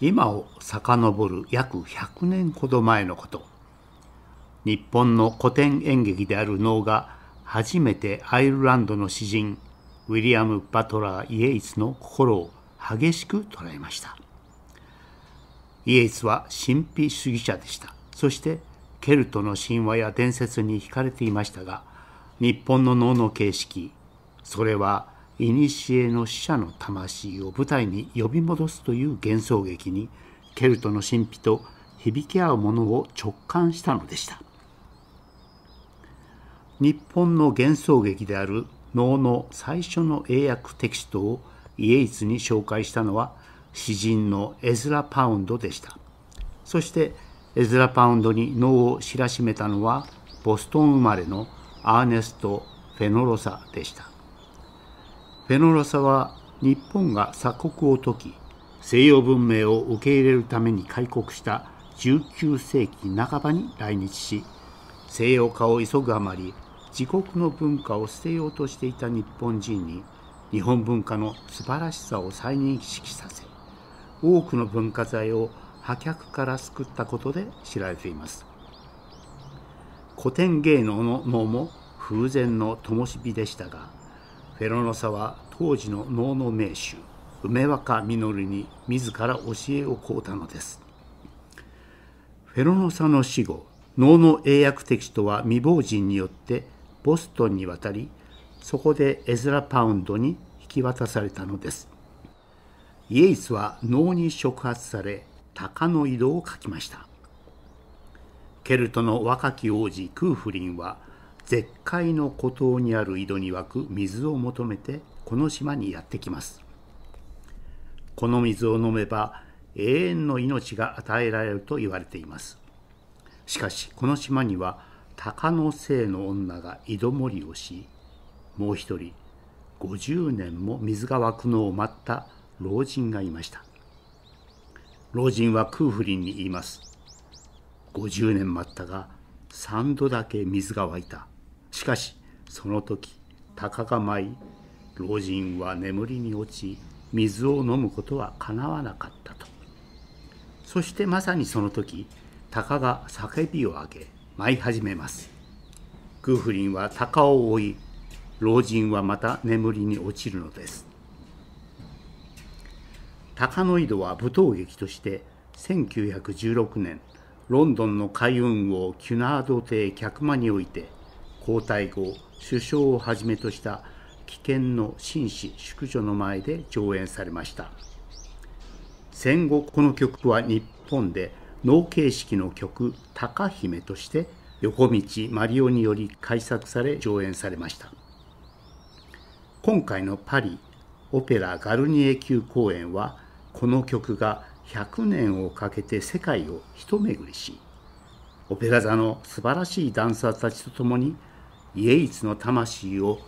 今を遡る約100年ほど前のこと日本の古典演劇である能が初めてアイルランドの詩人ウィリアム・バトラー・イエイツの心を激しく捉えましたイエイツは神秘主義者でしたそしてケルトの神話や伝説に惹かれていましたが日本の能の形式それは古の死者の魂を舞台に呼び戻すという幻想劇にケルトの神秘と響き合うものを直感したのでした日本の幻想劇である能の最初の英訳テキストをイエに紹介したのは詩人のエズラ・パウンドでしたそしてエズラ・パウンドに能を知らしめたのはボストン生まれのアーネスト・フェノロサでしたフェノロサは日本が鎖国を解き西洋文明を受け入れるために開国した19世紀半ばに来日し西洋化を急ぐあまり自国の文化を捨てようとしていた日本人に日本文化の素晴らしさを再認識させ多くの文化財を破却から救ったことで知られています古典芸能の能も風前の灯火でしたがフェロノサは当時の能の名手梅若稔に自ら教えを請うたのですフェロノサの死後能の英訳的とは未亡人によってボストンに渡りそこでエズラ・パウンドに引き渡されたのですイエイスは能に触発され鷹の井戸を書きましたケルトの若き王子クーフリンは絶海の孤島にある井戸に湧く水を求めてこの島にやってきますこの水を飲めば永遠の命が与えられると言われていますしかしこの島には鷹の精の女が井戸盛りをしもう一人50年も水が湧くのを待った老人がいました老人はクーフリンに言います50年待ったが3度だけ水が湧いたしかしその時鷹が舞い老人は眠りに落ち水を飲むことはかなわなかったとそしてまさにその時鷹が叫びを上げ舞い始めますグーフリンは鷹を追い老人はまた眠りに落ちるのです鷹の井戸は舞踏劇として1916年ロンドンの海運をキュナード邸客間において「皇太后首相をはじめとした危険の紳士淑女の前で上演されました戦後この曲は日本で農形式の曲「高姫」として横道マリオにより改作され上演されました今回のパリオペラガルニエ級公演はこの曲が100年をかけて世界を一巡りしオペラ座の素晴らしいダンサーたちと共にイ一の魂を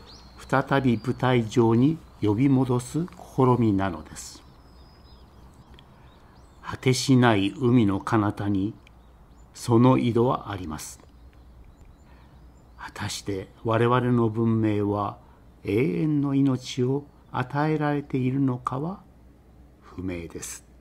再び舞台上に呼び戻す試みなのです果てしない海の彼方にその井戸はあります果たして我々の文明は永遠の命を与えられているのかは不明です